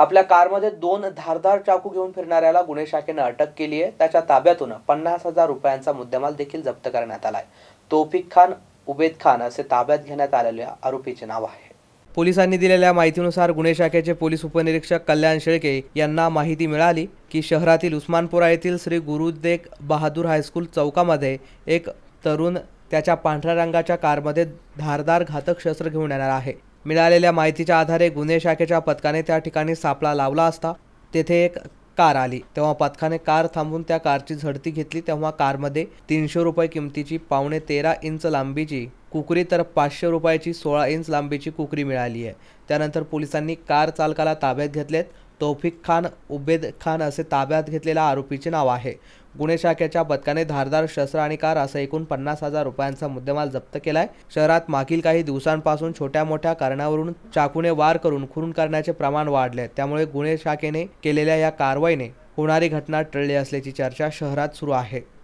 आपल्या कारमध्ये दोन धारदार चाकू घेऊन फिरणाऱ्याला गुन्हे शाखेनं अटक केली आहे त्याच्या ताब्यातून पन्नास हजार रुपयांचा मुद्देमाल देखील जप्त करण्यात आलाय तोफिक खान उबेद खान असे ताब्यात घेण्यात आलेल्या आरोपीचे नाव आहे पोलिसांनी दिलेल्या माहितीनुसार गुन्हे शाखेचे पोलीस उपनिरीक्षक कल्याण शेळके यांना माहिती मिळाली की शहरातील उस्मानपुरा येथील श्री गुरुदेग बहादूर हायस्कूल चौकामध्ये एक तरुण त्याच्या पांढऱ्या रंगाच्या कारमध्ये धारदार घातक शस्त्र घेऊन येणार आहे मिळालेल्या माहितीच्या आधारे गुन्हे शाखेच्या पथकाने त्या ठिकाणी सापळा लावला असता तेथे एक कार आली तेव्हा पथकाने कार थांबून त्या कारची झडती घेतली तेव्हा कारमध्ये तीनशे रुपये किमतीची पावणे तेरा इंच लांबीची कुकरी तर पाचशे रुपयाची सोळा इंच लांबीची कुकरी मिळाली आहे त्यानंतर पोलिसांनी कार चालकाला ताब्यात घेतलेत तौफिक खान उबेद खान असे ताब्यात घेतलेल्या आरोपीचे नाव आहे गुन्हे शाखेच्या पथकाने धारदार शस्त्र आणि कार असं एकूण पन्नास हजार रुपयांचा मुद्देमाल जप्त केलाय शहरात मागील काही दिवसांपासून छोट्या मोठ्या कारणावरून चाकूने वार करून खून करण्याचे प्रमाण वाढले त्यामुळे गुन्हे शाखेने केलेल्या या कारवाईने होणारी घटना टळली असल्याची चर्चा शहरात सुरू आहे